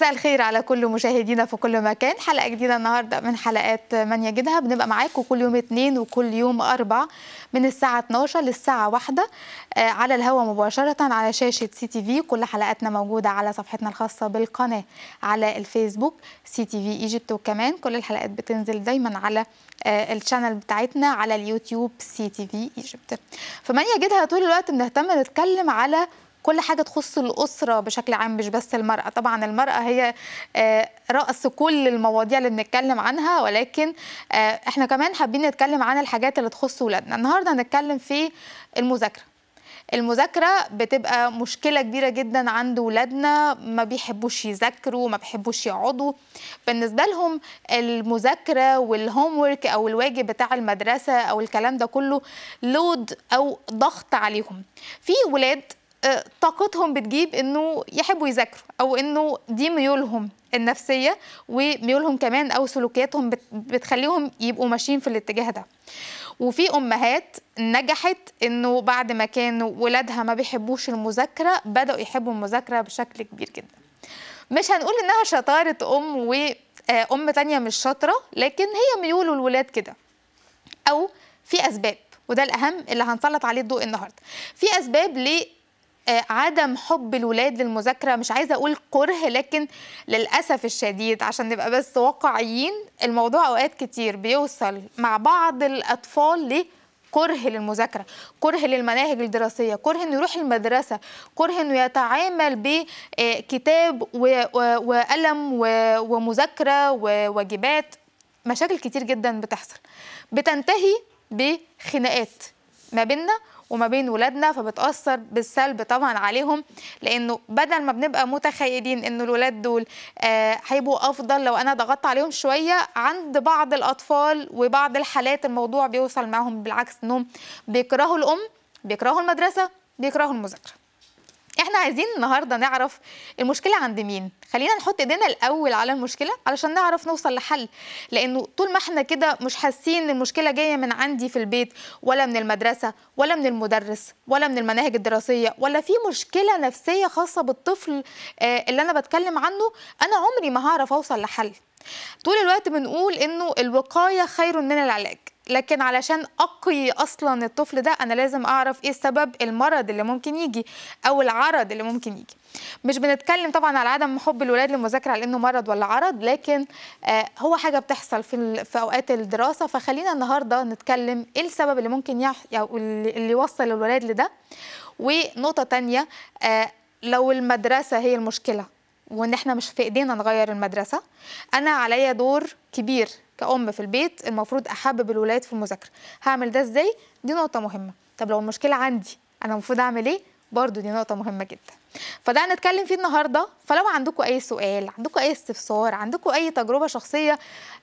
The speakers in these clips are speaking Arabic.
مساء الخير على كل مشاهدينا في كل مكان حلقه جديده النهارده من حلقات من يجدها بنبقى معاكم كل يوم اثنين وكل يوم اربع من الساعه 12 للساعه واحدة آه، على الهواء مباشره على شاشه سي تي في كل حلقاتنا موجوده على صفحتنا الخاصه بالقناه على الفيسبوك سي تي في ايجيبت وكمان كل الحلقات بتنزل دايما على آه، الشانل بتاعتنا على اليوتيوب سي تي في ايجيبت فمن يجدها طول الوقت بنهتم نتكلم على كل حاجه تخص الاسره بشكل عام مش بس المراه طبعا المراه هي آه، راس كل المواضيع اللي بنتكلم عنها ولكن آه، احنا كمان حابين نتكلم عن الحاجات اللي تخص ولادنا النهارده هنتكلم في المذاكره المذاكرة بتبقى مشكلة كبيرة جدا عند ولادنا ما بيحبوش يذاكروا ما بيحبوش يقعدوا بالنسبة لهم المذاكرة والهومورك أو الواجب بتاع المدرسة أو الكلام ده كله لود أو ضغط عليهم في ولاد آه، طاقتهم بتجيب انه يحبوا يذاكروا او انه دي ميولهم النفسيه وميولهم كمان او سلوكياتهم بتخليهم يبقوا ماشيين في الاتجاه ده وفي امهات نجحت انه بعد ما كانوا ولادها ما بيحبوش المذاكره بداوا يحبوا المذاكره بشكل كبير جدا مش هنقول انها شطاره ام وام آه، تانية مش شاطره لكن هي ميول الولاد كده او في اسباب وده الاهم اللي هنسلط عليه الضوء النهارده في اسباب ليه آه، عدم حب الولاد للمذاكره مش عايزه اقول كره لكن للاسف الشديد عشان نبقى بس واقعيين الموضوع اوقات كتير بيوصل مع بعض الاطفال لكره للمذاكره كره للمناهج الدراسيه كره انه يروح المدرسه كره انه يتعامل بكتاب آه، وقلم ومذاكره وواجبات مشاكل كتير جدا بتحصل بتنتهي بخناقات ما بيننا وما بين ولادنا فبتاثر بالسلب طبعا عليهم لانه بدل ما بنبقى متخيلين ان الولاد دول آه، هيبقوا افضل لو انا ضغطت عليهم شويه عند بعض الاطفال وبعض الحالات الموضوع بيوصل معهم بالعكس انهم بيكرهوا الام بيكرهوا المدرسه بيكرهوا المذاكره احنا عايزين النهارده نعرف المشكله عند مين خلينا نحط ايدينا الاول على المشكله علشان نعرف نوصل لحل لانه طول ما احنا كده مش حاسين ان المشكله جايه من عندي في البيت ولا من المدرسه ولا من المدرس ولا من المناهج الدراسيه ولا في مشكله نفسيه خاصه بالطفل آه، اللي انا بتكلم عنه انا عمري ما هعرف اوصل لحل طول الوقت بنقول انه الوقايه خير من العلاج لكن علشان اقي اصلا الطفل ده انا لازم اعرف ايه سبب المرض اللي ممكن يجي او العرض اللي ممكن يجي مش بنتكلم طبعا على عدم حب الولاد للمذاكره على انه مرض ولا عرض لكن آه هو حاجه بتحصل في في اوقات الدراسه فخلينا النهارده نتكلم ايه السبب اللي ممكن يح... او اللي يوصل الولاد لده ونقطه تانية آه لو المدرسه هي المشكله وان احنا مش في ايدينا نغير المدرسه انا عليا دور كبير كأم في البيت المفروض أحبب الولاد في المذاكرة هعمل ده إزاي؟ دي نقطة مهمة طب لو المشكلة عندي أنا المفروض أعمل إيه؟ برضو دي نقطة مهمة جداً فده هنتكلم فيه النهارده فلو عندكم اي سؤال عندكم اي استفسار عندكم اي تجربه شخصيه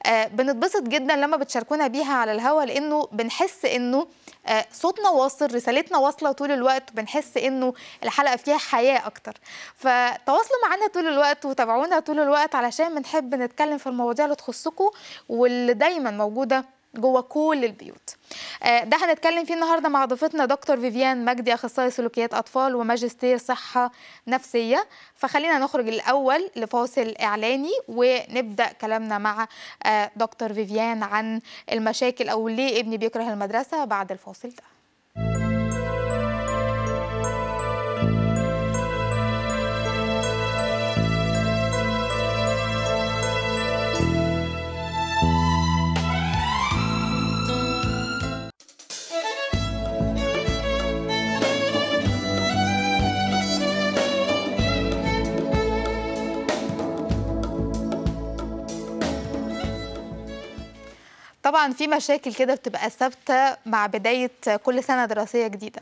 آه، بنتبسط جدا لما بتشاركونا بيها على الهوا لانه بنحس انه آه، صوتنا واصل رسالتنا واصله طول الوقت وبنحس انه الحلقه فيها حياه اكتر فتواصلوا معانا طول الوقت وتابعونا طول الوقت علشان بنحب نتكلم في المواضيع اللي تخصكم واللي دايما موجوده جوه كل البيوت آه، ده هنتكلم فيه النهارده مع ضيفتنا دكتور فيفيان مجدي اخصائي سلوكيات اطفال وماجستير صحه نفسيه فخلينا نخرج الاول لفاصل اعلاني ونبدا كلامنا مع آه، دكتور فيفيان عن المشاكل او ليه ابني بيكره المدرسه بعد الفاصل ده طبعا في مشاكل كده بتبقى ثابته مع بدايه كل سنه دراسيه جديده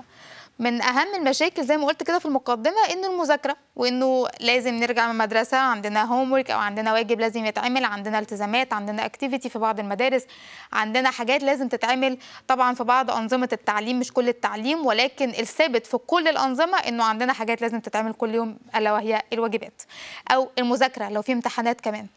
من اهم المشاكل زي ما قلت كده في المقدمه انه المذاكره وانه لازم نرجع من المدرسه عندنا هوم او عندنا واجب لازم يتعمل عندنا التزامات عندنا اكتيفيتي في بعض المدارس عندنا حاجات لازم تتعمل طبعا في بعض انظمه التعليم مش كل التعليم ولكن الثابت في كل الانظمه انه عندنا حاجات لازم تتعمل كل يوم الا وهي الواجبات او المذاكره لو في امتحانات كمان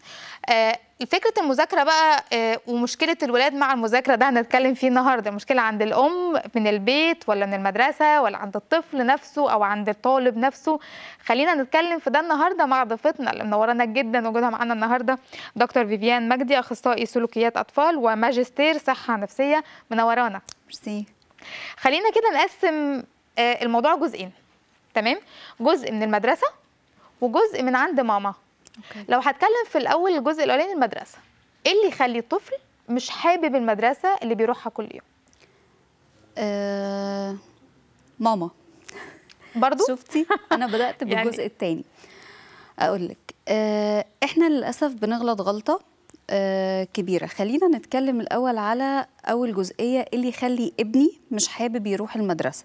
آه، فكره المذاكره بقى آه، ومشكله الولاد مع المذاكره ده هنتكلم فيه النهارده مشكله عند الام من البيت ولا من المدرسه ولا عند الطفل نفسه او عند الطالب نفسه خلينا نتكلم في ده النهارده مع ضيفتنا اللي منورانا جدا وجودها معانا النهارده دكتور فيفيان مجدي اخصائي سلوكيات اطفال وماجستير صحه نفسيه منورانا ميرسي خلينا كده نقسم آه، الموضوع جزئين تمام جزء من المدرسه وجزء من عند ماما أوكي. لو هتكلم في الاول الجزء الاولاني المدرسه ايه اللي يخلي الطفل مش حابب المدرسه اللي بيروحها كل يوم آه... ماما برضو شفتي انا بدات بالجزء يعني... الثاني اقول لك آه... احنا للاسف بنغلط غلطه آه كبيره خلينا نتكلم الاول على اول جزئيه إيه اللي يخلي ابني مش حابب يروح المدرسه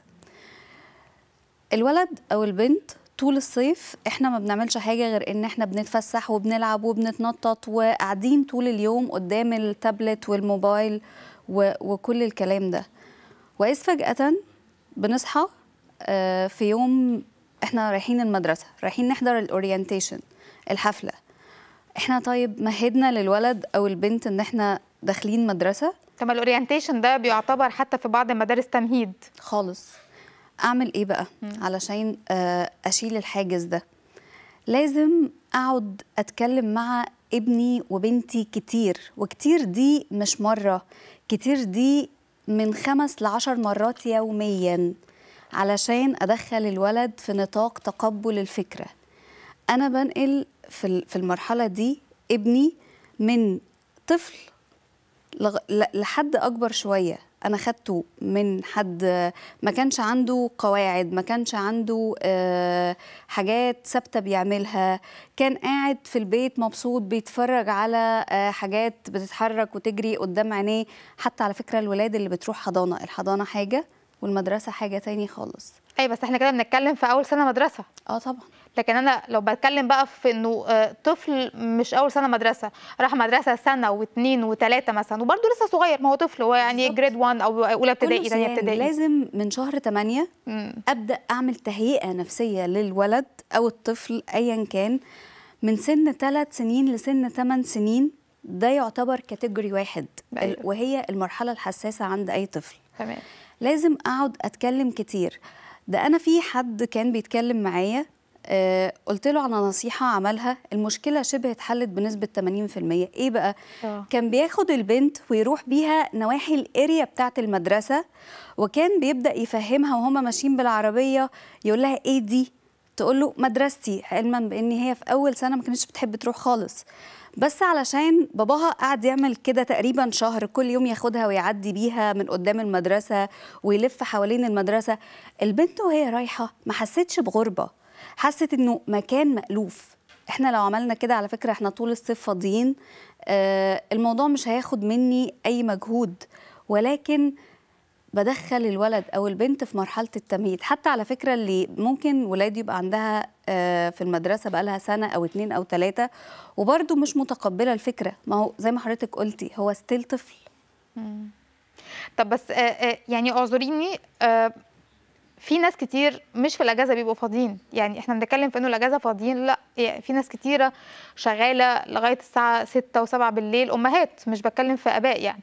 الولد او البنت طول الصيف احنا ما بنعملش حاجه غير ان احنا بنتفسح وبنلعب وبنتنطط وقاعدين طول اليوم قدام التابلت والموبايل و... وكل الكلام ده واذ فجاه بنصحى آه، في يوم احنا رايحين المدرسه رايحين نحضر الاورينتيشن الحفله احنا طيب مهدنا للولد او البنت ان احنا داخلين مدرسه طب الاورينتيشن ده بيعتبر حتى في بعض المدارس تمهيد خالص اعمل ايه بقى مم. علشان آه، اشيل الحاجز ده لازم اقعد اتكلم مع ابني وبنتي كتير وكتير دي مش مره كتير دي من خمس لعشر مرات يوميا علشان ادخل الولد في نطاق تقبل الفكره انا بنقل في المرحله دي ابني من طفل لحد اكبر شويه انا خدته من حد ما كانش عنده قواعد ما كانش عنده آه، حاجات ثابته بيعملها كان قاعد في البيت مبسوط بيتفرج على آه، حاجات بتتحرك وتجري قدام عينيه حتى على فكره الولاد اللي بتروح حضانه الحضانه حاجه والمدرسه حاجه تاني خالص اي أيوة، بس احنا كده بنتكلم في اول سنه مدرسه اه طبعا لكن انا لو بتكلم بقى في انه آه، طفل مش اول سنه مدرسه راح مدرسه سنه واثنين وثلاثه مثلا وبرده لسه صغير ما هو طفل هو يعني جريد 1 او اولى ابتدائي ثانيه ابتدائي لازم من شهر 8 ابدا اعمل تهيئه نفسيه للولد او الطفل ايا كان من سن 3 سنين لسن 8 سنين ده يعتبر كاتيجوري واحد بقى. أيوة. وهي المرحله الحساسه عند اي طفل تمام لازم اقعد اتكلم كتير ده انا في حد كان بيتكلم معايا آه، قلت له على نصيحه عملها المشكله شبه اتحلت بنسبه 80% ايه بقى أوه. كان بياخد البنت ويروح بيها نواحي الاريا بتاعه المدرسه وكان بيبدا يفهمها وهما ماشيين بالعربيه يقول لها ايه دي تقول له مدرستي علما بان هي في اول سنه ما كانتش بتحب تروح خالص بس علشان باباها قعد يعمل كده تقريبا شهر كل يوم ياخدها ويعدي بيها من قدام المدرسه ويلف حوالين المدرسه البنت وهي رايحه ما حستش بغربه حست انه مكان مألوف احنا لو عملنا كده على فكره احنا طول الصيف فاضيين آه الموضوع مش هياخد مني اي مجهود ولكن بدخل الولد او البنت في مرحله التمهيد حتى على فكره اللي ممكن ولادي يبقى عندها آه، في المدرسه بقى لها سنه او اتنين او تلاته وبرده مش متقبله الفكره ما هو زي ما حضرتك قلتي هو ستيل طفل طب بس آه، آه، يعني اعذريني في ناس كتير مش في الاجازه بيبقوا فاضيين يعني احنا بنتكلم في انه الاجازه فاضيين لا يعني في ناس كتيره شغاله لغايه الساعه 6 و7 بالليل امهات مش بتكلم في اباء يعني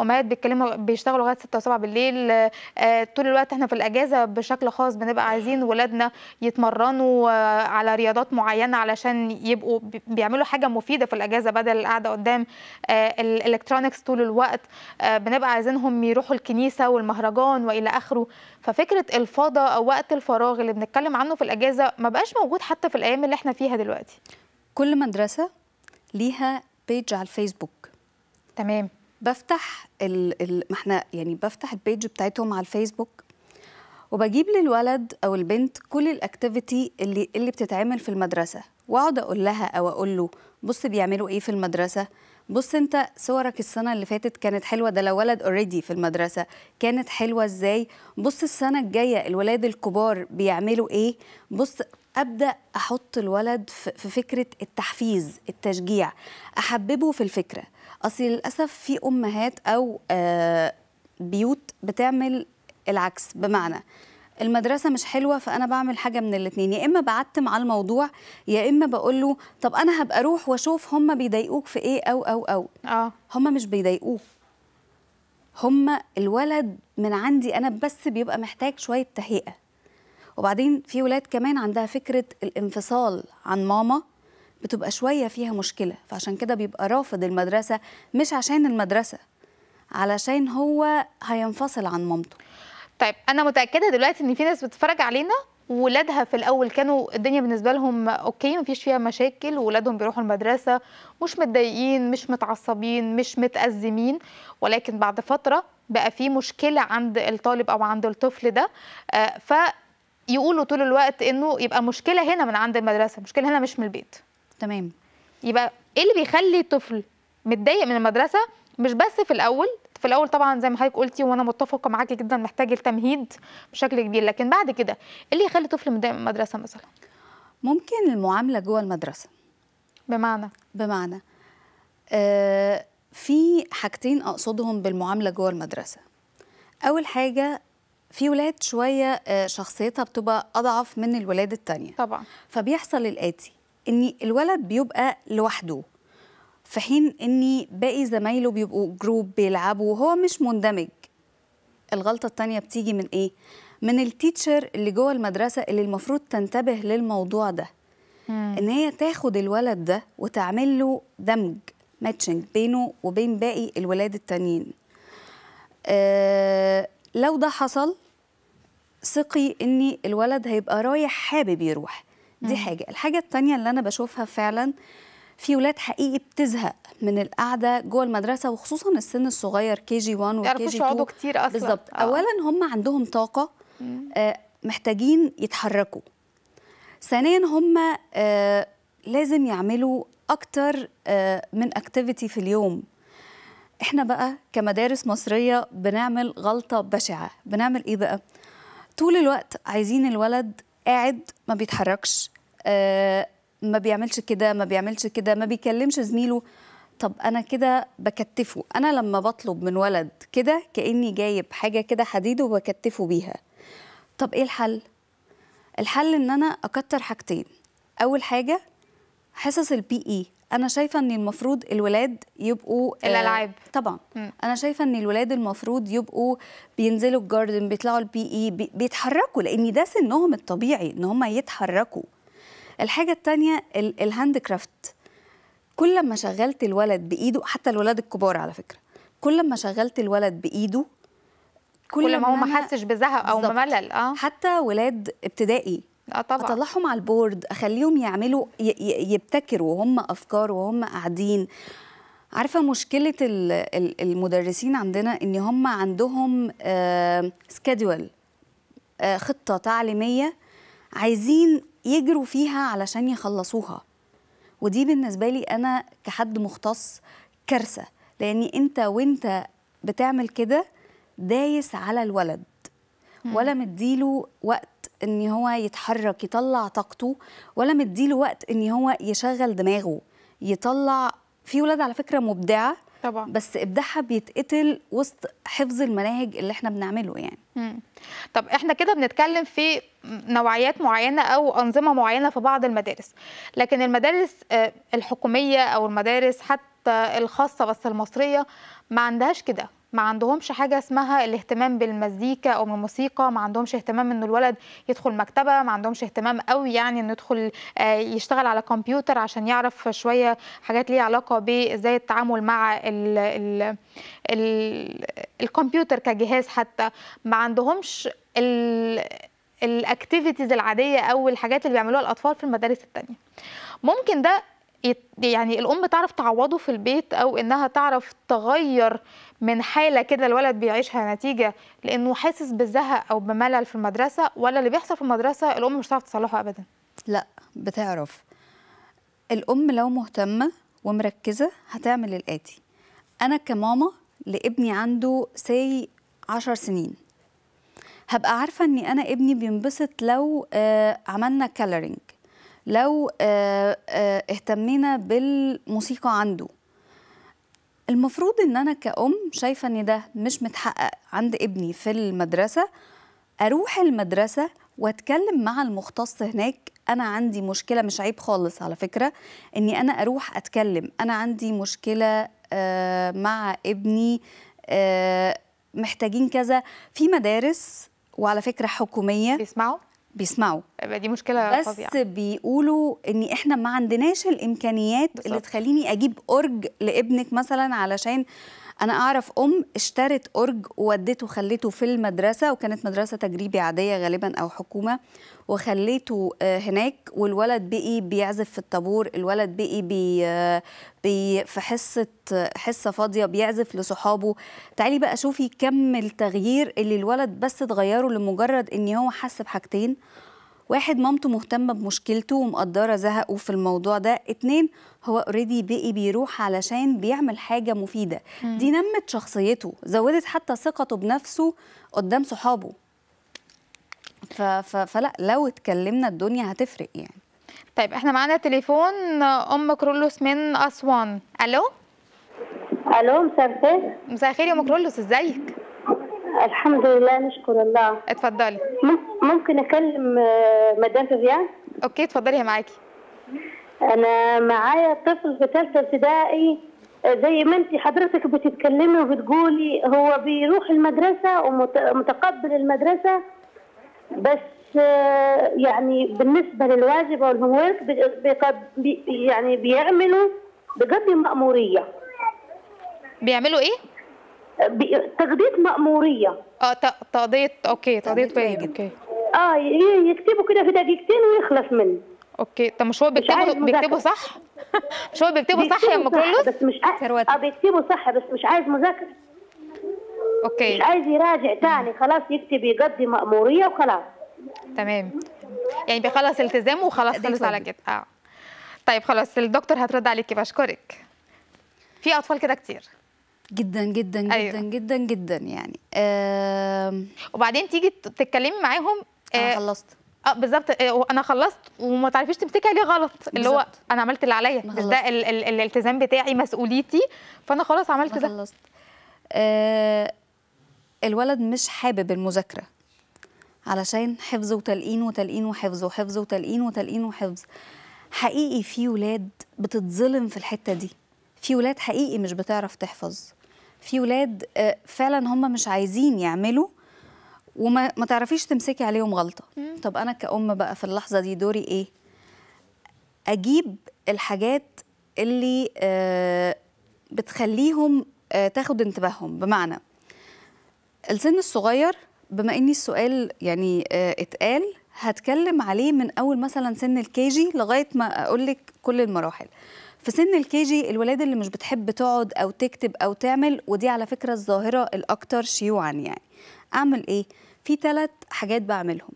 امهات بيتكلموا بيشتغلوا لغايه 6 و7 بالليل آه، طول الوقت احنا في الاجازه بشكل خاص بنبقى عايزين ولادنا يتمرنوا آه، على رياضات معينه علشان يبقوا بيعملوا حاجه مفيده في الاجازه بدل القعده قدام آه، الالكترونكس طول الوقت بنبقى عايزينهم يروحوا الكنيسه والمهرجان والى اخره ففكره الفضا او وقت الفراغ اللي بنتكلم عنه في الاجازه ما بقاش موجود حتى في الايام اللي احنا فيها دلوقتي كل مدرسه ليها بيج على الفيسبوك تمام بفتح ال... ال... ما احنا يعني بفتح البيج بتاعتهم على الفيسبوك وبجيب للولد او البنت كل الاكتيفيتي اللي اللي بتتعمل في المدرسه واقعد اقول لها او اقول له بص بيعملوا ايه في المدرسه بص انت صورك السنه اللي فاتت كانت حلوه ده لو ولد اوريدي في المدرسه كانت حلوه ازاي بص السنه الجايه الولاد الكبار بيعملوا ايه بص ابدا احط الولد في فكره التحفيز التشجيع احببه في الفكره اصل للاسف في امهات او آه، بيوت بتعمل العكس بمعنى المدرسة مش حلوة فأنا بعمل حاجة من الاتنين يا إما بعتم على الموضوع يا إما بقول له طب أنا هبقى أروح وأشوف هما بيضايقوك في إيه أو أو أو آه. هما مش بيضايقوه هما الولد من عندي أنا بس بيبقى محتاج شوية تهيئة وبعدين في ولاد كمان عندها فكرة الانفصال عن ماما بتبقى شوية فيها مشكلة فعشان كده بيبقى رافض المدرسة مش عشان المدرسة علشان هو هينفصل عن مامته طيب أنا متأكدة دلوقتي إن في ناس بتتفرج علينا ولادها في الاول كانوا الدنيا بالنسبه لهم اوكي مفيش فيها مشاكل ولادهم بيروحوا المدرسه مش متضايقين مش متعصبين مش متازمين ولكن بعد فتره بقى في مشكله عند الطالب او عند الطفل ده آه، فيقولوا طول الوقت انه يبقى مشكله هنا من عند المدرسه مشكله هنا مش من البيت تمام يبقى ايه اللي بيخلي الطفل متضايق من المدرسه مش بس في الاول في الاول طبعا زي ما حضرتك قلتي وانا متفقه معاكي جدا محتاج التمهيد بشكل كبير لكن بعد كده ايه اللي يخلي طفل متضايق من المدرسه مثلا ممكن المعامله جوه المدرسه بمعنى بمعنى آه في حاجتين اقصدهم بالمعامله جوه المدرسه اول حاجه في ولاد شويه آه، شخصيتها بتبقى اضعف من الولاد التانية طبعا فبيحصل الاتي ان الولد بيبقى لوحده في حين ان باقي زمايله بيبقوا جروب بيلعبوا وهو مش مندمج الغلطه الثانيه بتيجي من ايه من التيتشر اللي جوه المدرسه اللي المفروض تنتبه للموضوع ده مم. ان هي تاخد الولد ده وتعمل له دمج ماتشنج بينه وبين باقي الولاد التانيين آه لو ده حصل ثقي ان الولد هيبقى رايح حابب يروح دي مم. حاجه الحاجه الثانيه اللي انا بشوفها فعلا في ولاد حقيقي بتزهق من القعده جوه المدرسه وخصوصا السن الصغير كي جي 1 وكي جي 2 كتير اصلا بالظبط آه. اولا هم عندهم طاقه آه محتاجين يتحركوا ثانيا هم آه لازم يعملوا اكتر آه من اكتيفيتي في اليوم احنا بقى كمدارس مصريه بنعمل غلطه بشعه بنعمل ايه بقى طول الوقت عايزين الولد قاعد ما بيتحركش آه، ما بيعملش كده ما بيعملش كده ما بيكلمش زميله طب انا كده بكتفه انا لما بطلب من ولد كده كاني جايب حاجه كده حديد وبكتفه بيها طب ايه الحل الحل ان انا اكتر حاجتين اول حاجه حصص البي اي انا شايفه ان المفروض الولاد يبقوا آه، الالعاب طبعا م. انا شايفه ان الولاد المفروض يبقوا بينزلوا الجاردن بيطلعوا البي اي بيتحركوا لان ده سنهم الطبيعي ان هم يتحركوا الحاجه الثانيه الهاند كرافت كل ما شغلت الولد بايده حتى الولاد الكبار على فكره كل ما شغلت الولد بايده كل, كل ما هو ما حسش بزهق او بملل اه حتى ولاد ابتدائي آه، طبعا اطلعهم على البورد اخليهم يعملوا يبتكروا وهم افكار وهم قاعدين عارفه مشكله المدرسين عندنا ان هم عندهم سكادول آه، آه، خطه تعليميه عايزين يجروا فيها علشان يخلصوها ودي بالنسبه لي انا كحد مختص كارثه لاني انت وانت بتعمل كده دايس على الولد ولا مديله وقت ان هو يتحرك يطلع طاقته ولا مديله وقت ان هو يشغل دماغه يطلع في ولاد على فكره مبدعه طبعا بس ابداعها بيتقتل وسط حفظ المناهج اللي احنا بنعمله يعني مم. طب احنا كده بنتكلم في نوعيات معينه او انظمه معينه في بعض المدارس لكن المدارس آه، الحكوميه او المدارس حتى الخاصه بس المصريه ما عندهاش كده ما عندهمش حاجه اسمها الاهتمام بالمزيكا او بالموسيقى ما عندهمش اهتمام ان الولد يدخل مكتبه ما عندهمش اهتمام قوي يعني انه يدخل آه، يشتغل على كمبيوتر عشان يعرف شويه حاجات ليها علاقه بازاي التعامل مع ال الكمبيوتر كجهاز حتى ما عندهمش الاكتيفيتيز العاديه او الحاجات اللي بيعملوها الاطفال في المدارس الثانيه ممكن ده يعني الام تعرف تعوضه في البيت او انها تعرف تغير من حاله كده الولد بيعيشها نتيجه لانه حاسس بالزهق او بملل في المدرسه ولا اللي بيحصل في المدرسه الام مش هتعرف تصلحه ابدا لا بتعرف الام لو مهتمه ومركزه هتعمل الاتي انا كماما لابني عنده سي عشر سنين هبقى عارفه ان انا ابني بينبسط لو آه عملنا كالرينج لو آه آه اهتمينا بالموسيقى عنده المفروض ان انا كأم شايفه ان ده مش متحقق عند ابني في المدرسه اروح المدرسه واتكلم مع المختص هناك انا عندي مشكله مش عيب خالص على فكره اني انا اروح اتكلم انا عندي مشكله آه، مع ابني آه، محتاجين كذا في مدارس وعلى فكره حكوميه يسمعوا بيسمعوا دي مشكله بس فظيعه بس بيقولوا ان احنا ما عندناش الامكانيات بالزبط. اللي تخليني اجيب اورج لابنك مثلا علشان انا اعرف ام اشترت ارج وودته خليته في المدرسه وكانت مدرسه تجريبي عاديه غالبا او حكومه وخليته آه، هناك والولد بقي بيعزف في الطابور الولد بقي بي, آه، بي في حصه حصه فاضيه بيعزف لصحابه تعالي بقى شوفي كم التغيير اللي الولد بس اتغيره لمجرد ان هو حس بحاجتين واحد مامته مهتمه بمشكلته ومقدره زهقه في الموضوع ده اتنين هو اوريدي بقي بيروح علشان بيعمل حاجه مفيده مم. دي نمت شخصيته زودت حتى ثقته بنفسه قدام صحابه ف... ف... فلا لو اتكلمنا الدنيا هتفرق يعني طيب احنا معانا تليفون ام كرولوس من اسوان الو الو مساء الخير مساء الخير يا ام كرولوس ازيك الحمد لله نشكر الله اتفضلي ممكن اكلم آه، مدام فيفيان اوكي اتفضلي معاكي انا معايا طفل في ثالثه ابتدائي آه، زي ما انت حضرتك بتتكلمي وبتقولي هو بيروح المدرسه ومتقبل المدرسه بس آه، يعني بالنسبه للواجب او الهومورك يعني بيعملوا بقدر مأموريه بيعملوا ايه؟ تغذيه ماموريه اه تقضيه اوكي يعني تقضيه واجب يعني اوكي اه يكتبوا كده في دقيقتين ويخلص منه اوكي طب مش هو بيكتبوا بيكتبوا صح؟ مش هو بيكتبوا صح يا ام كرولوس؟ بس مش عايز اه بيكتبوا صح بس مش عايز مذاكره اوكي مش عايز يراجع تاني خلاص يكتب يقضي مأمورية وخلاص تمام يعني بيخلص التزامه وخلاص خلص على كده اه طيب خلاص الدكتور هترد عليكي بشكرك في اطفال كده كتير جدا جدا جدا أيوة. جدا جدا يعني آه... وبعدين تيجي تتكلمي معاهم آه، انا خلصت اه بالظبط آه، انا خلصت وما تعرفيش تمسكها ليه غلط بالزبط. اللي هو انا عملت اللي عليا ده ال ال الالتزام بتاعي مسؤوليتي فانا خلاص عملت ده خلصت آه الولد مش حابب المذاكره علشان حفظ وتلقين وتلقين وحفظ وحفظ وتلقين وتلقين وحفظ حقيقي في ولاد بتتظلم في الحته دي في ولاد حقيقي مش بتعرف تحفظ في ولاد آه، فعلا هم مش عايزين يعملوا وما ما تعرفيش تمسكي عليهم غلطه مم. طب انا كأم بقى في اللحظه دي دوري ايه اجيب الحاجات اللي آه، بتخليهم آه، تاخد انتباههم بمعنى السن الصغير بما اني السؤال يعني اتقال هتكلم عليه من اول مثلا سن الكيجي لغايه ما اقول لك كل المراحل في سن الكيجي الولاد اللي مش بتحب تقعد او تكتب او تعمل ودي على فكره الظاهره الاكثر شيوعا يعني اعمل ايه في ثلاث حاجات بعملهم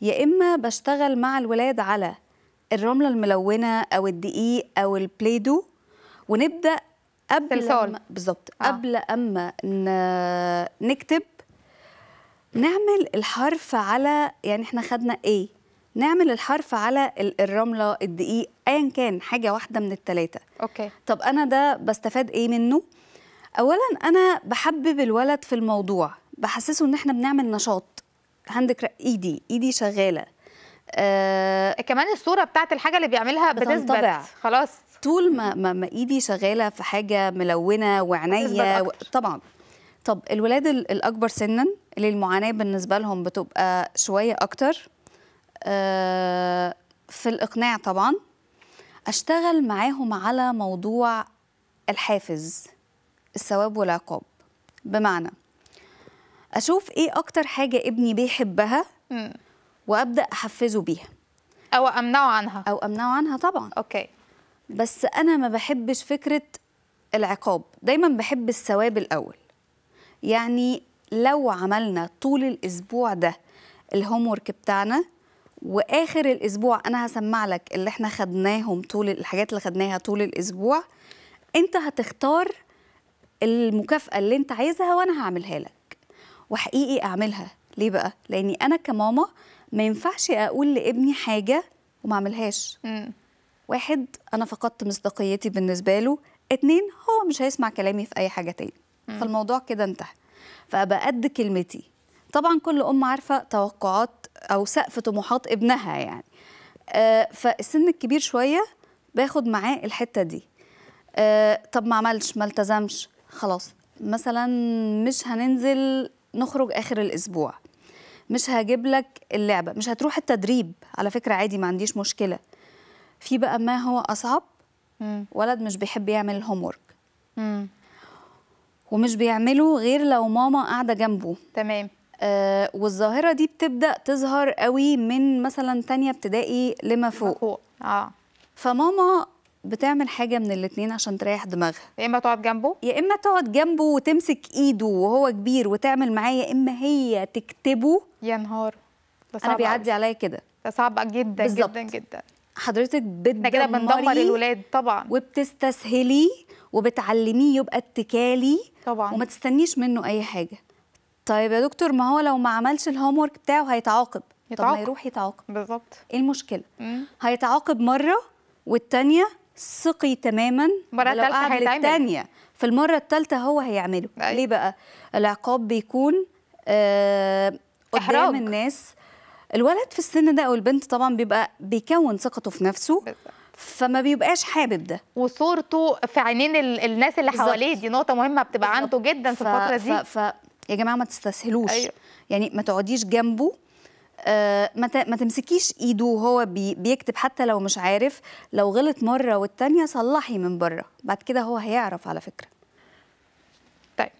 يا اما بشتغل مع الولاد على الرمله الملونه او الدقيق او البليدو ونبدا قبل بالظبط آه. قبل اما نكتب نعمل الحرف على يعني احنا خدنا ايه نعمل الحرف على الرمله الدقيق ايا كان حاجه واحده من الثلاثه اوكي طب انا ده بستفاد ايه منه اولا انا بحبب الولد في الموضوع بحسسه ان احنا بنعمل نشاط هندك ايدي ايدي شغاله آه إيه كمان الصوره بتاعت الحاجه اللي بيعملها بتنطبع خلاص طول ما, ما, ايدي شغاله في حاجه ملونه وعينيا طبعا طب الولاد الأكبر سنا اللي المعاناة بالنسبة لهم بتبقى شوية أكتر آه، في الإقناع طبعا أشتغل معاهم على موضوع الحافز الثواب والعقاب بمعنى أشوف إيه أكتر حاجة ابني بيحبها وأبدأ أحفزه بيها أو أمنعه عنها أو أمنعه عنها طبعا أوكي بس أنا ما بحبش فكرة العقاب دايما بحب الثواب الأول يعني لو عملنا طول الأسبوع ده الهوم ورك بتاعنا واخر الاسبوع انا هسمع لك اللي احنا خدناهم طول الحاجات اللي خدناها طول الاسبوع انت هتختار المكافاه اللي انت عايزها وانا هعملها لك وحقيقي اعملها ليه بقى لاني انا كماما ما ينفعش اقول لابني حاجه وما اعملهاش واحد انا فقدت مصداقيتي بالنسبه له اتنين هو مش هيسمع كلامي في اي حاجه تاني فالموضوع كده انتهى فابقى قد كلمتي طبعا كل ام عارفه توقعات او سقف طموحات ابنها يعني آه فالسن الكبير شويه باخد معاه الحته دي آه طب ما عملش ما التزمش خلاص مثلا مش هننزل نخرج اخر الاسبوع مش هجيب لك اللعبه مش هتروح التدريب على فكره عادي ما عنديش مشكله في بقى ما هو اصعب مم. ولد مش بيحب يعمل الهوم ومش بيعمله غير لو ماما قاعده جنبه تمام آه والظاهره دي بتبدا تظهر قوي من مثلا تانية ابتدائي لما فوق, فوق. اه فماما بتعمل حاجه من الاثنين عشان تريح دماغها يا اما تقعد جنبه يا اما تقعد جنبه وتمسك ايده وهو كبير وتعمل معاه يا اما هي تكتبه يا نهار انا بيعدي عليا كده ده صعب جدا بالزبط. جدا جدا حضرتك بتدمري كده بندمر الولاد طبعا وبتستسهلي وبتعلميه يبقى اتكالي طبعا وما تستنيش منه اي حاجه طيب يا دكتور ما هو لو ما عملش الهوم ورك بتاعه هيتعاقب يتعاقب. طب ما يروح يتعاقب بالظبط ايه المشكله مم. هيتعاقب مره والثانيه ثقي تماما المره الثالثه هيتعمل التانية في المره الثالثه هو هيعمله أي. ليه بقى العقاب بيكون آه قدام إحراج. الناس الولد في السن ده او البنت طبعا بيبقى بيكون ثقته في نفسه بالظبط. فما بيبقاش حابب ده وصورته في عينين الناس اللي حواليه دي نقطه مهمه بتبقى عنده جدا في الفتره دي ف... ف... يا جماعه ما تستسهلوش أيوه. يعني ما تقعديش جنبه آه، ما ما تمسكيش ايده وهو بيكتب حتى لو مش عارف لو غلط مره والتانيه صلحي من بره بعد كده هو هيعرف على فكره طيب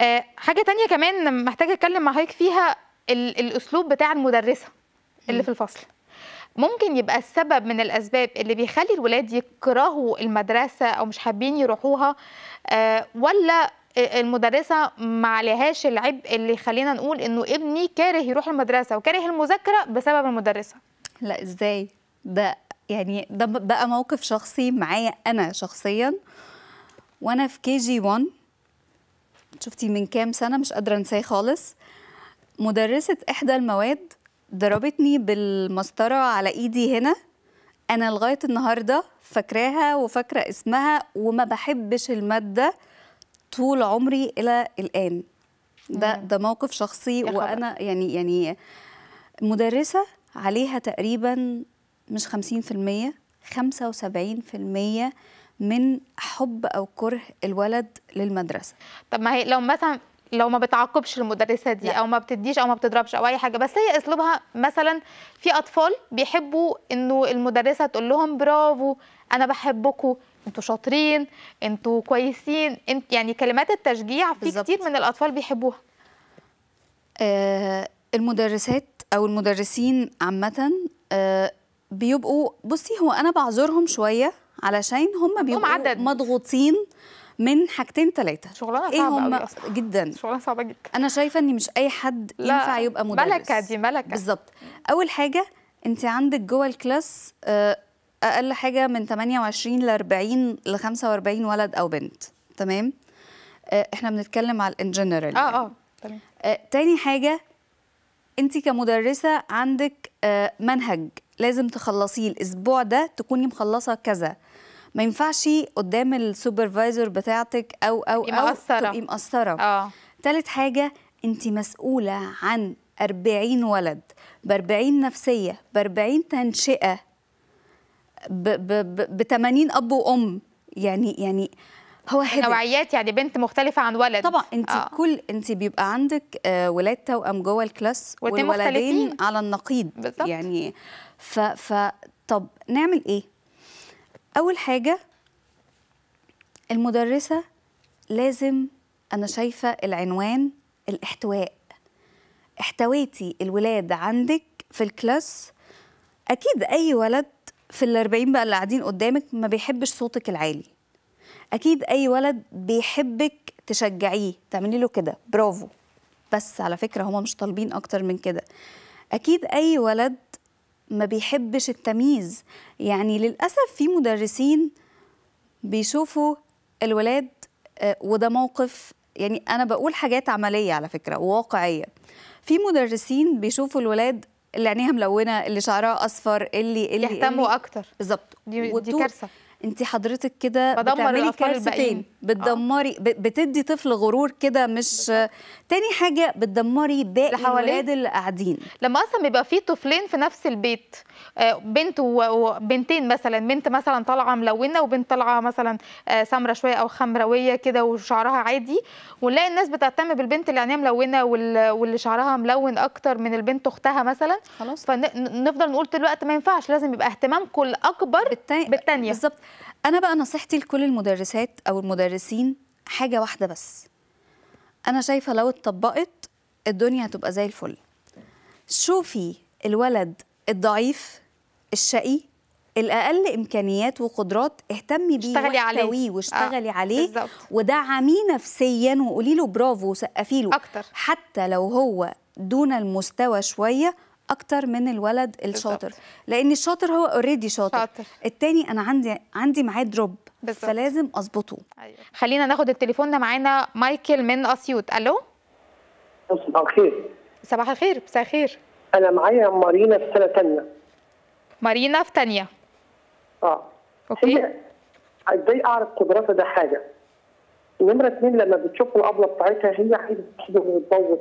آه، حاجه تانية كمان محتاجه اتكلم مع حضرتك فيها الاسلوب بتاع المدرسه اللي م. في الفصل ممكن يبقى السبب من الأسباب اللي بيخلي الولاد يكرهوا المدرسة أو مش حابين يروحوها آه، ولا المدرسه ما عليهاش العبء اللي خلينا نقول انه ابني كاره يروح المدرسه وكاره المذاكره بسبب المدرسه لا ازاي ده يعني ده بقى موقف شخصي معايا انا شخصيا وانا في كي جي 1 شفتي من كام سنه مش قادره انساه خالص مدرسه احدى المواد ضربتني بالمسطره على ايدي هنا انا لغايه النهارده فاكراها وفاكره اسمها وما بحبش الماده طول عمري الى الان ده ده موقف شخصي وانا يعني يعني مدرسه عليها تقريبا مش 50% 75% من حب او كره الولد للمدرسه طب ما هي لو مثلا لو ما بتعاقبش المدرسه دي لا. او ما بتديش او ما بتضربش او اي حاجه بس هي اسلوبها مثلا في اطفال بيحبوا انه المدرسه تقول لهم برافو انا بحبكم انتوا شاطرين انتوا كويسين انت يعني كلمات التشجيع في بالزبط. كتير من الاطفال بيحبوها آه المدرسات او المدرسين عامه آه، بيبقوا بصي هو انا بعذرهم شويه علشان هم بيبقوا مضغوطين من حاجتين ثلاثه شغلانه إيه صعبه هم جدا شغلانه صعبه جدا انا شايفه ان مش اي حد لا. ينفع يبقى مدرس ملكه دي ملكه بالظبط اول حاجه انت عندك جوه الكلاس آه، اقل حاجه من 28 ل 40 ل 45 ولد او بنت تمام آه، احنا بنتكلم على ان جنرال اه يعني. اه تمام آه، تاني حاجه انت كمدرسه عندك منهج لازم تخلصيه الاسبوع ده تكوني مخلصه كذا ما ينفعش قدام السوبرفايزر بتاعتك او او او مقصرة. تبقي مقصره اه ثالث حاجه انت مسؤوله عن 40 ولد ب 40 نفسيه ب 40 تنشئه ب 80 اب وام يعني يعني هو هدف نوعيات يعني بنت مختلفه عن ولد طبعا انت آه. كل انت بيبقى عندك آه، ولاد توأم جوه الكلاس والولدين مختلفين. على النقيض بالضبط. يعني ف ف طب نعمل ايه اول حاجه المدرسه لازم انا شايفه العنوان الاحتواء احتويتي الولاد عندك في الكلاس اكيد اي ولد في الاربعين بقى اللي قاعدين قدامك ما بيحبش صوتك العالي اكيد اي ولد بيحبك تشجعيه تعملي له كده برافو بس على فكره هما مش طالبين اكتر من كده اكيد اي ولد ما بيحبش التمييز يعني للأسف في مدرسين بيشوفوا الولاد آه، وده موقف يعني أنا بقول حاجات عملية على فكرة وواقعية في مدرسين بيشوفوا الولاد اللي عينيها ملونه اللي شعرها اصفر اللي اللي يهتموا اكتر بالظبط دي, دي كارثه انت حضرتك كده بتعملي كارثتين آه. بتدمري آه. بتدي طفل غرور كده مش بالضبط. تاني حاجه بتدمري باقي الاولاد اللي قاعدين لما اصلا بيبقى في طفلين في نفس البيت آه، بنت وبنتين مثلا بنت مثلا طالعه ملونه وبنت طالعه مثلا آه، سمره شويه او خمراويه كده وشعرها عادي ونلاقي الناس بتهتم بالبنت اللي عينيها ملونه واللي شعرها ملون اكتر من البنت اختها مثلا خلاص فنفضل نقول طول الوقت ما ينفعش لازم يبقى اهتمامكم الاكبر بالثانيه بالظبط انا بقى نصيحتي لكل المدرسات او المدرسين حاجه واحده بس انا شايفه لو اتطبقت الدنيا هتبقى زي الفل شوفي الولد الضعيف الشقي الاقل امكانيات وقدرات اهتمي بيه اشتغلي عليه واشتغلي آه. عليه بالزبط. ودعميه نفسيا وقولي له برافو وسقفي له حتى لو هو دون المستوى شويه اكتر من الولد الشاطر بالزبط. لان الشاطر هو اوريدي شاطر, شاطر. التاني انا عندي عندي معاه دروب بالزبط. فلازم اظبطه أيوة. خلينا ناخد التليفون ده معانا مايكل من اسيوط الو صباح الخير صباح الخير مساء الخير انا معايا مارينا في سنه ثانيه مارينا في ثانيه اه اوكي ازاي اعرف قدراتها ده حاجه نمرة اتنين لما بتشوف الأبلة بتاعتها هي عايزة تحضن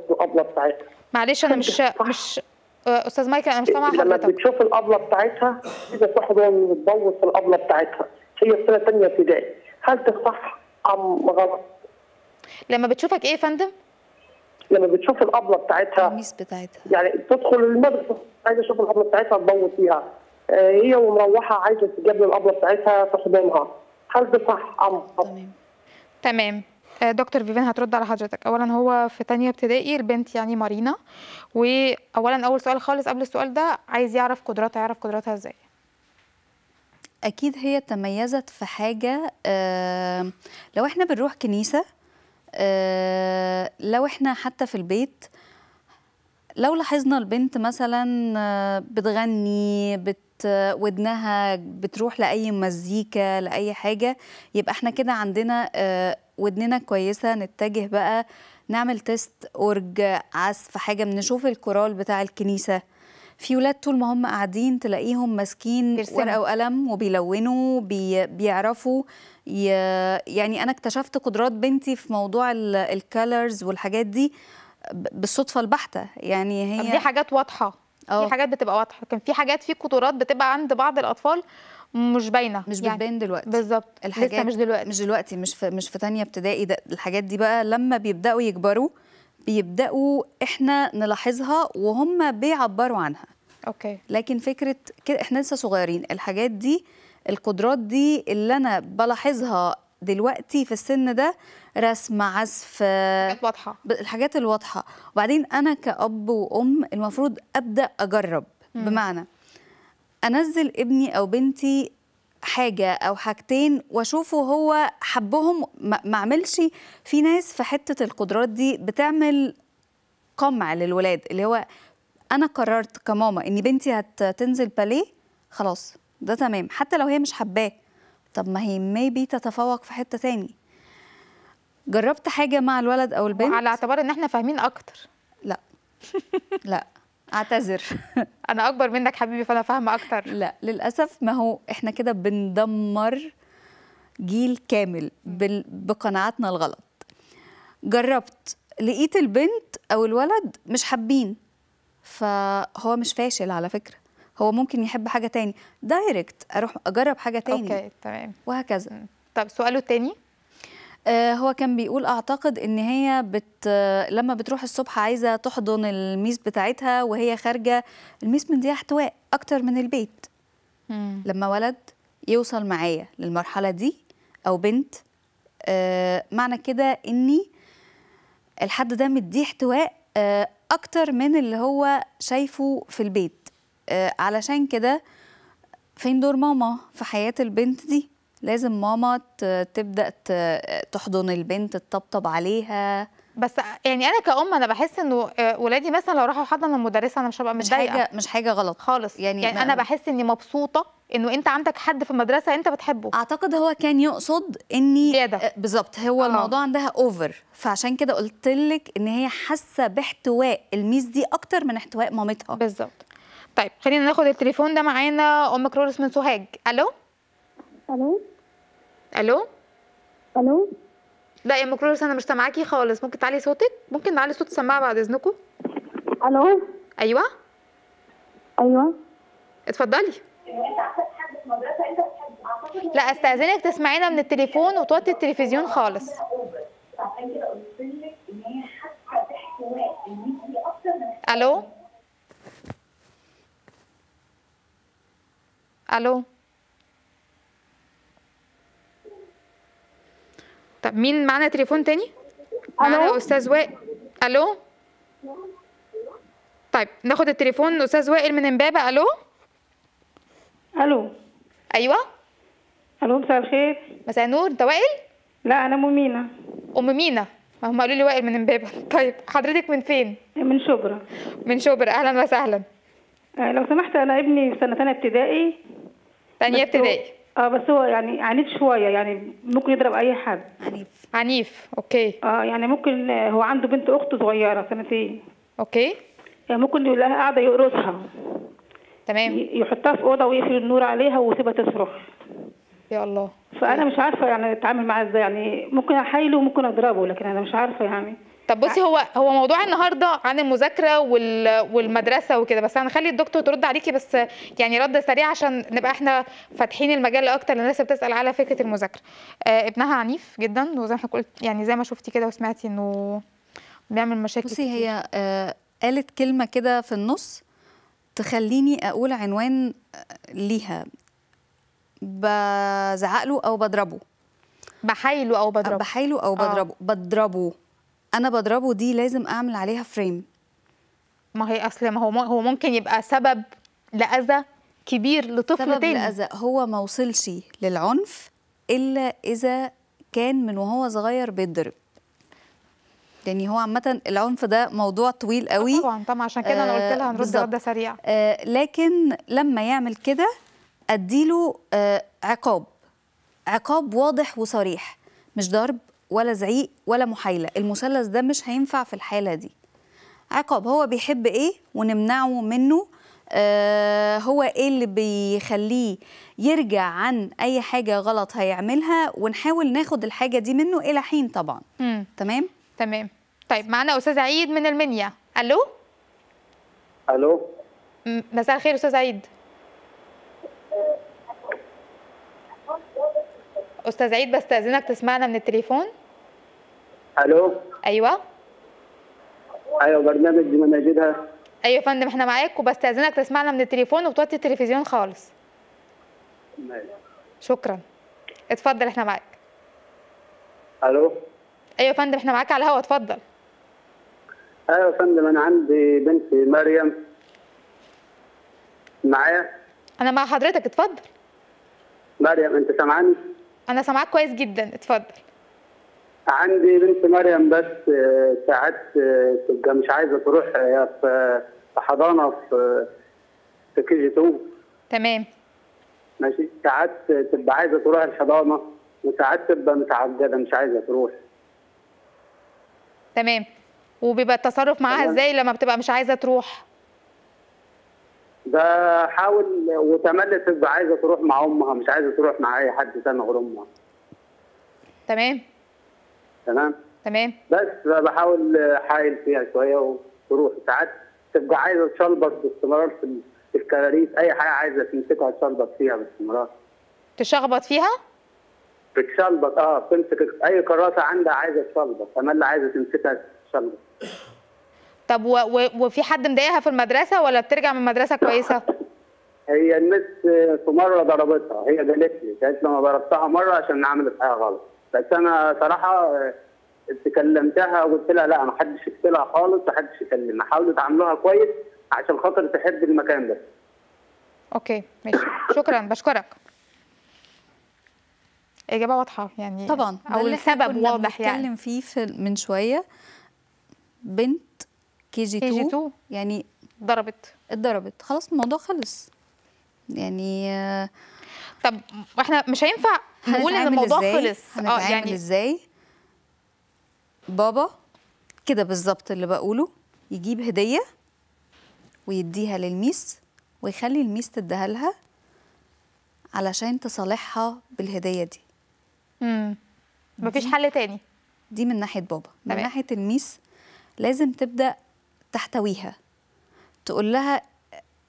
الأبلة بتاعتها معلش أنا مش مش استاذ مايكل انا مش سامعه لما بتشوف الابله بتاعتها اذا في حضان بتبوظ في الابله بتاعتها هي في سنه ثانيه ابتدائي هل ده صح ام غلط؟ لما بتشوفك ايه يا فندم؟ لما بتشوف الابله بتاعتها القميص بتاعتها يعني تدخل المدرسه عايزه اشوف الابله بتاعتها تبوظ فيها آه، هي ومروحه عايزه تجيب لي الابله بتاعتها في هل ده صح ام تمام تمام آه، دكتور فيفين هترد على حضرتك اولا هو في تانية ابتدائي البنت يعني مارينا واولا اول سؤال خالص قبل السؤال ده عايز يعرف قدراتها يعرف قدراتها ازاي اكيد هي تميزت في حاجه آه لو احنا بنروح كنيسه آه لو احنا حتى في البيت لو لاحظنا البنت مثلا آه، بتغني بت ودنها بتروح لاي مزيكا لاي حاجه يبقى احنا كده عندنا آه ودننا كويسه نتجه بقى نعمل تيست اورج عزف حاجه بنشوف الكورال بتاع الكنيسه في ولاد طول ما هم قاعدين تلاقيهم ماسكين ورقه وقلم وبيلونوا بيعرفوا يعني انا اكتشفت قدرات بنتي في موضوع الكالرز والحاجات دي بالصدفه البحته يعني هي دي حاجات واضحه أوه. في آه. حاجات بتبقى واضحه كان في حاجات في قدرات بتبقى عند بعض الاطفال مش باينه مش يعني بتبان دلوقتي بالظبط الحاجات لسه مش دلوقتي مش دلوقتي مش في مش في ثانيه ابتدائي ده الحاجات دي بقى لما بيبداوا يكبروا بيبداوا احنا نلاحظها وهم بيعبروا عنها اوكي لكن فكره كده احنا لسه صغيرين الحاجات دي القدرات دي اللي انا بلاحظها دلوقتي في السن ده رسم عزف الحاجات واضحه الحاجات الواضحه وبعدين انا كاب وام المفروض ابدا اجرب مم. بمعنى انزل ابني او بنتي حاجه او حاجتين واشوفه هو حبهم ما اعملش في ناس في حته القدرات دي بتعمل قمع للولاد اللي هو انا قررت كماما ان بنتي هتنزل باليه خلاص ده تمام حتى لو هي مش حباه طب ما هي ميبي تتفوق في حته تاني جربت حاجه مع الولد او البنت على اعتبار ان احنا فاهمين اكتر لا لا اعتذر انا اكبر منك حبيبي فانا فاهمه اكتر لا للاسف ما هو احنا كده بندمر جيل كامل بقناعاتنا الغلط جربت لقيت البنت او الولد مش حابين فهو مش فاشل على فكره هو ممكن يحب حاجه تاني دايركت اروح اجرب حاجه تاني اوكي تمام وهكذا طب سؤاله التاني آه، هو كان بيقول اعتقد ان هي بت لما بتروح الصبح عايزه تحضن الميس بتاعتها وهي خارجه الميس مديها احتواء اكتر من البيت مم. لما ولد يوصل معايا للمرحله دي او بنت آه معنى كده اني الحد ده مديه احتواء آه اكتر من اللي هو شايفه في البيت آه علشان كده فين دور ماما في حياه البنت دي لازم ماما تبدا تحضن البنت تطبطب عليها بس يعني انا كأم انا بحس انه آه، ولادي مثلا لو راحوا حضن المدرسه انا مش هبقى متضايقه مش حاجه مش حاجه غلط خالص يعني, يعني انا بحس اني مبسوطه انه انت عندك حد في المدرسه انت بتحبه اعتقد هو كان يقصد اني آه، بالظبط هو آه. الموضوع عندها اوفر فعشان كده قلت لك ان هي حاسه باحتواء الميس دي اكتر من احتواء مامتها بالظبط طيب خلينا ناخد التليفون ده معانا ام كرولس من سوهاج الو الو الو الو لا يا مكرورس انا مش سامعاكي خالص ممكن تعلي صوتك ممكن نعلي صوت السماعه بعد اذنكم الو ايوه ايوه اتفضلي لا استاذنك تسمعينا من التليفون وتوطي التلفزيون خالص الو الو طب مين معانا تليفون تاني؟ معنا استاذ وائل الو طيب ناخد التليفون استاذ وائل من امبابه الو الو ايوه الو مساء الخير مساء النور انت وائل؟ لا انا ام مينا ام مينا ما هم قالوا لي وائل من امبابه طيب حضرتك من فين؟ من شبرا من شبرا اهلا وسهلا آه، لو سمحت انا ابني في سنه ثانيه ابتدائي ثانيه ابتدائي اه بس هو يعني عنيف شويه يعني ممكن يضرب اي حد عنيف عنيف اوكي اه يعني ممكن آه، هو عنده بنت اخته صغيره سنتين اوكي يعني ممكن يقول لها قاعده يقرصها تمام يحطها في اوضه ويقفل النور عليها ويسيبها تصرخ يا الله فانا مش عارفه يعني اتعامل معاه ازاي يعني ممكن احايله وممكن اضربه لكن انا مش عارفه يعني طب بصي هو هو موضوع النهارده عن المذاكره والمدرسه وكده بس هنخلي الدكتور ترد عليكي بس يعني رد سريع عشان نبقى احنا فاتحين المجال اكتر للناس بتسال على فكره المذاكره آه ابنها عنيف جدا وزي ما قلت يعني زي ما شفتي كده وسمعتي انه بيعمل مشاكل بصي هي آه قالت كلمه كده في النص تخليني اقول عنوان آه، ليها بزعق له او بضربه بحايله او بضربه بحايله او بضربه آه. بضربه انا بضربه دي لازم اعمل عليها فريم ما هي اصل ما هو هو ممكن يبقى سبب لاذى كبير لطفل سبب تاني لاذى هو ما وصلش للعنف الا اذا كان من وهو صغير بيتضرب يعني هو عامة العنف ده موضوع طويل قوي طبعا طبعا عشان كده انا قلت لها آه، هنرد رده سريعه آه لكن لما يعمل كده اديله آه عقاب عقاب واضح وصريح مش ضرب ولا زعيق ولا محايله المثلث ده مش هينفع في الحاله دي عقاب هو بيحب ايه ونمنعه منه آه هو ايه اللي بيخليه يرجع عن اي حاجه غلط هيعملها ونحاول ناخد الحاجه دي منه الى حين طبعا مم. تمام تمام طيب معانا استاذ عيد من المنيا الو الو مساء الخير استاذ عيد استاذ عيد بستاذنك تسمعنا من التليفون الو ايوه ايوه برنامج اجدها ايوه يا فندم احنا معاك وبستاذنك تسمعنا من التليفون وتوطي التلفزيون خالص ماشي شكرا اتفضل احنا معاك الو ايوه يا فندم احنا معاك على الهوا اتفضل ايوه يا فندم انا عندي بنتي مريم معايا انا مع حضرتك اتفضل مريم انت سامعاني انا سامعاك كويس جدا اتفضل عندي بنت مريم بس آه، ساعات آه، تبقى مش عايزه تروح هي آه، في حضانه في في كي جي تمام ماشي ساعات تبقى عايزه تروح الحضانه وساعات تبقى متعجبه مش عايزه تروح تمام وبيبقى التصرف معاها ازاي لما بتبقى مش عايزه تروح بحاول وتملي تبقى عايزه تروح مع امها مش عايزه تروح مع اي حد تاني غير امها تمام تمام تمام بس بحاول احايل فيها شويه وتروح ساعات تبقى عايزه تشلبط باستمرار في الكراريس اي حاجه عايزه تمسكها تشلبط فيها باستمرار تشخبط فيها؟ بتشلبط اه تمسك اي كراسه عندها عايزه تشلبط اللي عايزه تمسكها تشلبط طب و... و... وفي حد مضايقها في المدرسه ولا بترجع من المدرسه كويسه؟ هي المس في مره ضربتها هي قالت لي قالت لي انا ضربتها مره عشان عملت حاجه غلط بس انا صراحه آه، كلمتها وقلت لها لا ما حدش يقتلها خالص ما حدش يكلمها حاولوا تعاملوها كويس عشان خاطر تحب المكان ده اوكي ماشي شكرا بشكرك اجابه واضحه يعني طبعا او السبب واضح يعني بنتكلم فيه في من شويه بنت كي جي 2 يعني ضربت اتضربت خلاص الموضوع خلص يعني آه طب احنا مش هينفع نقول ان الموضوع خلص اه يعني ازاي بابا كده بالظبط اللي بقوله يجيب هديه ويديها للميس ويخلي الميس تديها لها علشان تصالحها بالهديه دي امم مفيش حل تاني دي من ناحيه بابا من ناحيه الميس لازم تبدا تحتويها تقول لها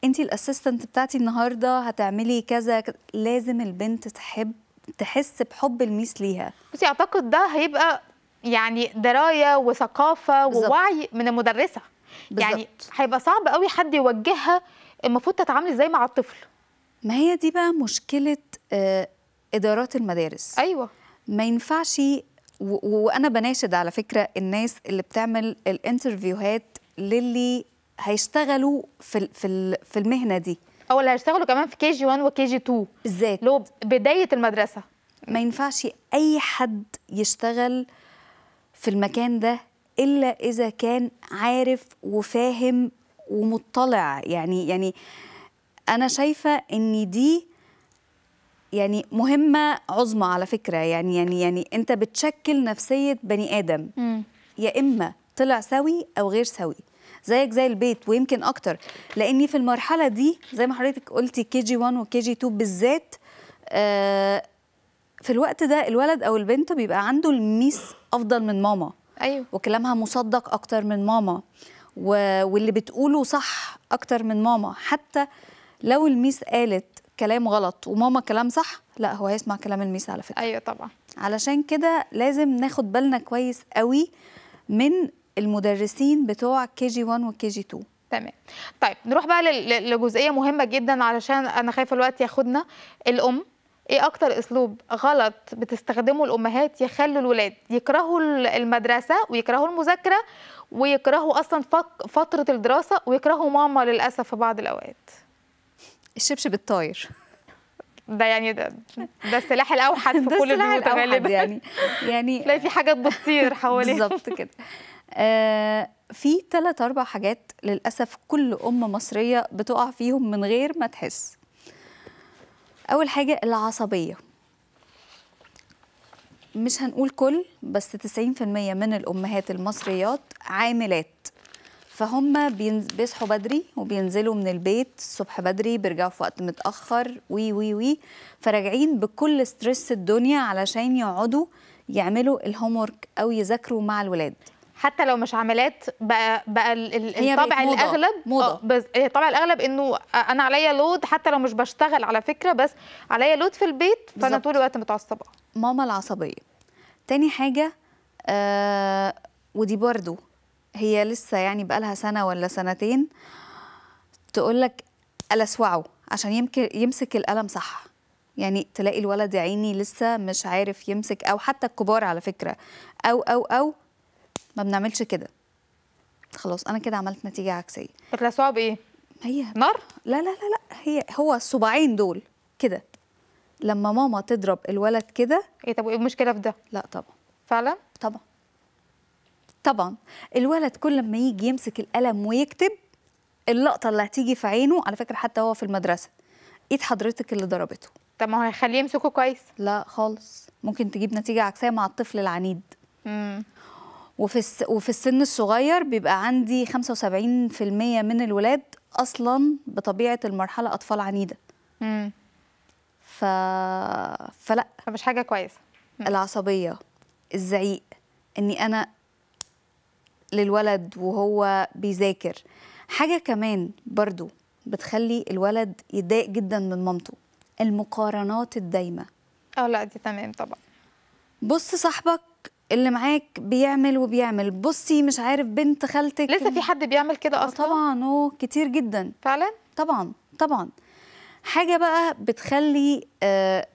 انت الاسيستنت بتاعتي النهارده هتعملي كذا لازم البنت تحب تحس بحب الميس ليها بصي اعتقد ده هيبقى يعني درايه وثقافه بالزبط. ووعي من المدرسه بالزبط. يعني هيبقى صعب قوي حد يوجهها المفروض تتعاملي ازاي مع الطفل ما هي دي بقى مشكله آه، ادارات المدارس ايوه ما ينفعش وانا بناشد على فكره الناس اللي بتعمل الانترفيوهات للي هيشتغلوا في في في المهنه دي او اللي هيشتغلوا كمان في كي جي 1 وكي جي 2 بالذات اللي هو بدايه المدرسه ما ينفعش اي حد يشتغل في المكان ده الا اذا كان عارف وفاهم ومطلع يعني يعني انا شايفه ان دي يعني مهمه عظمى على فكره يعني يعني يعني انت بتشكل نفسيه بني ادم م. يا اما طلع سوي او غير سوي زيك زي البيت ويمكن اكتر لاني في المرحله دي زي ما حضرتك قلتي كي جي 1 وكي جي 2 بالذات آه، في الوقت ده الولد او البنت بيبقى عنده الميس افضل من ماما ايوه وكلامها مصدق اكتر من ماما و... واللي بتقوله صح اكتر من ماما حتى لو الميس قالت كلام غلط وماما كلام صح لا هو هيسمع كلام الميس على فكره ايوه طبعا علشان كده لازم ناخد بالنا كويس قوي من المدرسين بتوع كي جي 1 وكي جي 2 تمام طيب نروح بقى لجزئيه مهمه جدا علشان انا خايفه الوقت ياخدنا الام ايه اكتر اسلوب غلط بتستخدمه الامهات يخلوا الولاد يكرهوا المدرسه ويكرهوا المذاكره ويكرهوا اصلا فتره الدراسه ويكرهوا ماما للاسف في بعض الاوقات الشبشب الطاير ده يعني ده ده السلاح الاوحد في كل البيوت غالبا يعني يعني تلاقي في حاجات بتطير حواليها بالظبط كده آه، في ثلاث أربع حاجات للأسف كل أم مصرية بتقع فيهم من غير ما تحس أول حاجة العصبية مش هنقول كل بس 90% من الأمهات المصريات عاملات فهم بيصحوا بدري وبينزلوا من البيت الصبح بدري بيرجعوا في وقت متأخر وي وي وي فراجعين بكل ستريس الدنيا علشان يقعدوا يعملوا الهومورك أو يذاكروا مع الولاد حتى لو مش عملات بقى بقى الطبع الاغلب آه، موضة. الطبع الاغلب انه آه، انا عليا لود حتى لو مش بشتغل على فكره بس عليا لود في البيت فانا طول الوقت متعصبه ماما العصبيه تاني حاجه آه ودي برضو هي لسه يعني بقالها سنه ولا سنتين تقول لك الاسوعه عشان يمكن يمسك القلم صح يعني تلاقي الولد يا عيني لسه مش عارف يمسك او حتى الكبار على فكره او او او ما بنعملش كده خلاص انا كده عملت نتيجه عكسيه بتلسعوا بايه هي نار لا لا لا لا هي هو الصباعين دول كده لما ماما تضرب الولد كده ايه طب وايه المشكله في ده لا طبعا فعلا طبعا طبعا الولد كل ما يجي يمسك القلم ويكتب اللقطه اللي هتيجي في عينه على فكره حتى هو في المدرسه ايد حضرتك اللي ضربته طب ما هو هيخليه يمسكه كويس لا خالص ممكن تجيب نتيجه عكسيه مع الطفل العنيد امم وفي وفي السن الصغير بيبقى عندي 75% من الولاد اصلا بطبيعه المرحله اطفال عنيده امم ف فلا مش حاجه كويسه العصبيه الزعيق اني انا للولد وهو بيذاكر حاجه كمان برضو بتخلي الولد يتضايق جدا من مامته المقارنات الدايمه اه لا دي تمام طبعا بص صاحبك اللي معاك بيعمل وبيعمل بصي مش عارف بنت خالتك لسه في حد بيعمل كده آه، اصلا طبعا اوه كتير جدا فعلا طبعا طبعا حاجه بقى بتخلي آه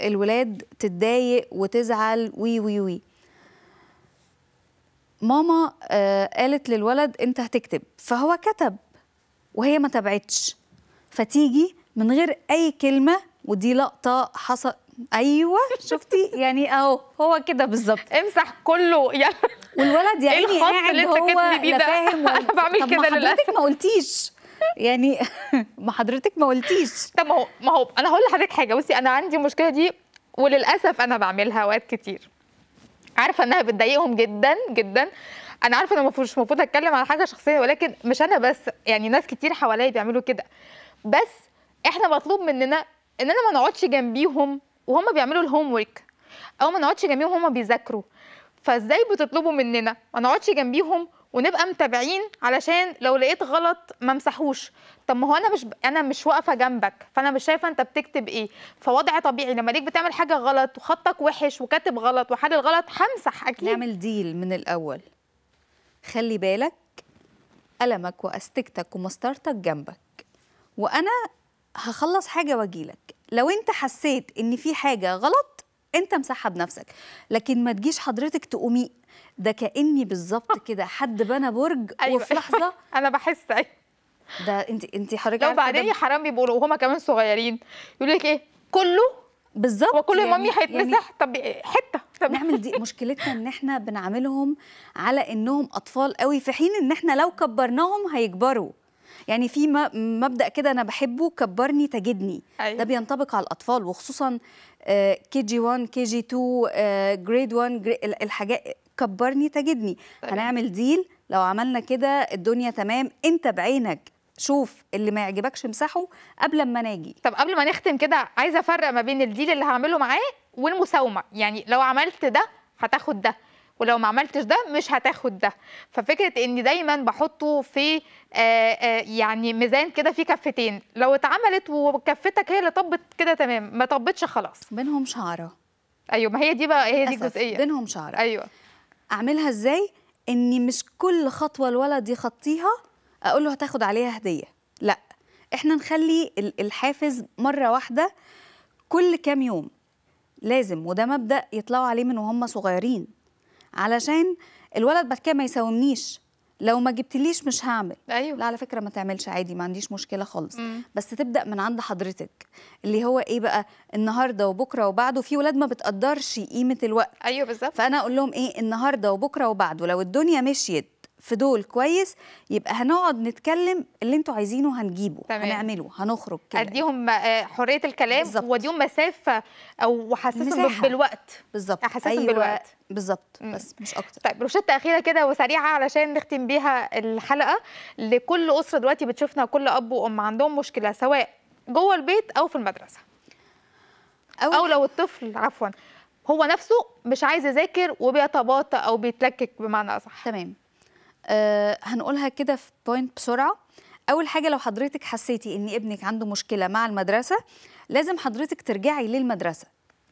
الولاد تتضايق وتزعل وي وي وي ماما آه قالت للولد انت هتكتب فهو كتب وهي ما تبعتش فتيجي من غير اي كلمه ودي لقطه حصل ايوه شفتي يعني اهو هو كده بالظبط امسح كله يعني والولد يا عيني قاعد هو بيه فاهم انا بعمل كده للاسف ما قلتيش يعني ما حضرتك ما قلتيش طب ما هو ما هو انا هقول لحضرتك حاجه بصي انا عندي المشكله دي وللاسف انا بعملها اوقات كتير عارفه انها بتضايقهم جدا جدا انا عارفه انا مش المفروض اتكلم على حاجه شخصيه ولكن مش انا بس يعني ناس كتير حواليا بيعملوا كده بس احنا مطلوب مننا ان انا ما نقعدش جنبيهم وهم بيعملوا الهوم ورك او ما نقعدش جنبيهم وهم بيذاكروا فازاي بتطلبوا مننا ما نقعدش جنبيهم ونبقى متابعين علشان لو لقيت غلط ما امسحوش طب ما هو انا مش ب... انا مش واقفه جنبك فانا مش شايفه انت بتكتب ايه فوضع طبيعي لما ليك بتعمل حاجه غلط وخطك وحش وكاتب غلط وحلل غلط همسح اكيد نعمل ديل من الاول خلي بالك قلمك واستكتك ومسطرتك جنبك وانا هخلص حاجه واجيلك لو انت حسيت ان في حاجه غلط انت مسحها بنفسك لكن ما تجيش حضرتك تقومي ده كاني بالظبط كده حد بنى برج أيوة. وفي لحظه انا بحس ايوه ده انت انت حضرتك لو بعدين حرام بيبقوا وهما كمان صغيرين يقول لك ايه كله بالظبط وكل يعني مامي هيتمسح يعني طب إيه؟ حته طب نعمل دي مشكلتنا ان احنا بنعاملهم على انهم اطفال قوي في حين ان احنا لو كبرناهم هيكبروا يعني في مبدا كده انا بحبه كبرني تجدني أيوة. ده بينطبق على الاطفال وخصوصا آه، كي جي 1 كي جي 2 جريد 1 الحاجات كبرني تجدني طيب. هنعمل ديل لو عملنا كده الدنيا تمام انت بعينك شوف اللي ما يعجبكش امسحه قبل ما ناجي طب قبل ما نختم كده عايزه افرق ما بين الديل اللي هعمله معاه والمساومه يعني لو عملت ده هتاخد ده ولو ما عملتش ده مش هتاخد ده ففكره اني دايما بحطه في آآ آه، آآ آه، يعني ميزان كده فيه كفتين لو اتعملت وكفتك هي اللي طبت كده تمام ما طبتش خلاص بينهم شعره ايوه ما هي دي بقى هي دي الجزئيه بينهم شعره ايوه اعملها ازاي اني مش كل خطوه الولد يخطيها اقول له هتاخد عليها هديه لا احنا نخلي الحافز مره واحده كل كام يوم لازم وده مبدا يطلعوا عليه من وهم صغيرين علشان الولد بعد كده ما يساومنيش لو ما جبتليش مش هعمل أيوة. لا على فكره ما تعملش عادي ما عنديش مشكله خالص مم. بس تبدا من عند حضرتك اللي هو ايه بقى النهارده وبكره وبعده في ولاد ما بتقدرش قيمه الوقت ايوه بالظبط فانا اقول لهم ايه النهارده وبكره وبعده لو الدنيا مشيت في دول كويس يبقى هنقعد نتكلم اللي انتوا عايزينه هنجيبه تمام. هنعمله هنخرج كده اديهم آه، حريه الكلام بالزبط. واديهم مسافه او وحسسهم بالوقت بالظبط احسسهم أيوة. بالوقت بالظبط بس مش اكتر طيب روشته اخيره كده وسريعه علشان نختم بيها الحلقه لكل اسره دلوقتي بتشوفنا كل اب وام عندهم مشكله سواء جوه البيت او في المدرسه أو, او لو الطفل عفوا هو نفسه مش عايز يذاكر وبيتباطأ او بيتلكك بمعنى اصح تمام أه هنقولها كده في بوينت بسرعه اول حاجه لو حضرتك حسيتي ان ابنك عنده مشكله مع المدرسه لازم حضرتك ترجعي للمدرسه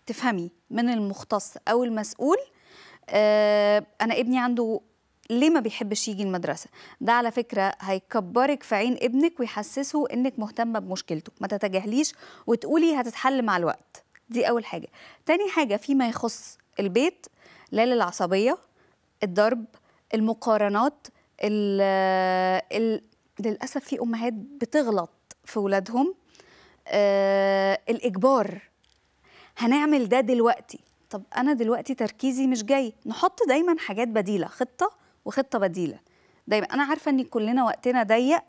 تفهمي من المختص او المسؤول أه انا ابني عنده ليه ما بيحبش يجي المدرسة؟ ده على فكرة هيكبرك في عين ابنك ويحسسه انك مهتمة بمشكلته، ما تتجاهليش وتقولي هتتحل مع الوقت، دي أول حاجة. تاني حاجة فيما يخص البيت لا للعصبية، الضرب، المقارنات الـ الـ للاسف في امهات بتغلط في ولادهم آه الاجبار هنعمل ده دلوقتي طب انا دلوقتي تركيزي مش جاي نحط دايما حاجات بديله خطه وخطه بديله دايما انا عارفه ان كلنا وقتنا ضيق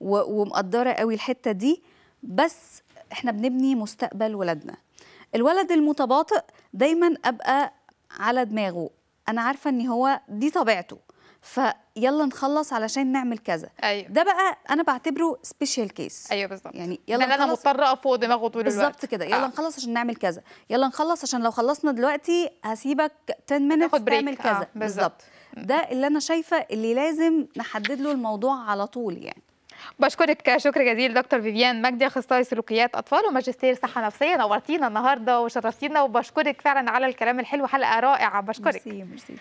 ومقدره قوي الحته دي بس احنا بنبني مستقبل ولادنا الولد المتباطئ دايما ابقى على دماغه انا عارفه ان هو دي طبيعته فيلا نخلص علشان نعمل كذا أيوة. ده بقى انا بعتبره سبيشال كيس ايوه بالظبط يعني يلا نخلص انا مضطره افوق دماغه طول الوقت بالظبط كده يلا آه. نخلص عشان نعمل كذا يلا نخلص عشان لو خلصنا دلوقتي هسيبك 10 مينتس تعمل كذا آه. بالظبط ده اللي انا شايفه اللي لازم نحدد له الموضوع على طول يعني بشكرك شكر جزيل دكتور فيفيان مجدي اخصائي سلوكيات اطفال وماجستير صحه نفسيه نورتينا النهارده وشرفتينا وبشكرك فعلا على الكلام الحلو حلقه رائعه بشكرك ميرسي ميرسي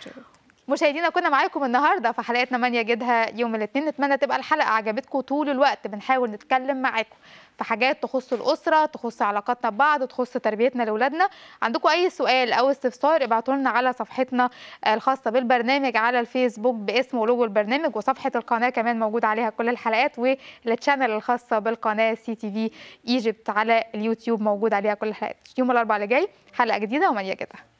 مشاهدينا كنا معاكم النهارده في حلقتنا من يجدها يوم الاثنين نتمنى تبقى الحلقه عجبتكم طول الوقت بنحاول نتكلم معاكم في حاجات تخص الاسره تخص علاقاتنا ببعض تخص تربيتنا لاولادنا عندكم اي سؤال او استفسار ابعتوا لنا على صفحتنا الخاصه بالبرنامج على الفيسبوك باسم ولوجو البرنامج وصفحه القناه كمان موجود عليها كل الحلقات والتشانل الخاصه بالقناه سي تي في ايجيبت على اليوتيوب موجود عليها كل الحلقات يوم الاربعاء اللي جاي حلقه جديده ومن يجدها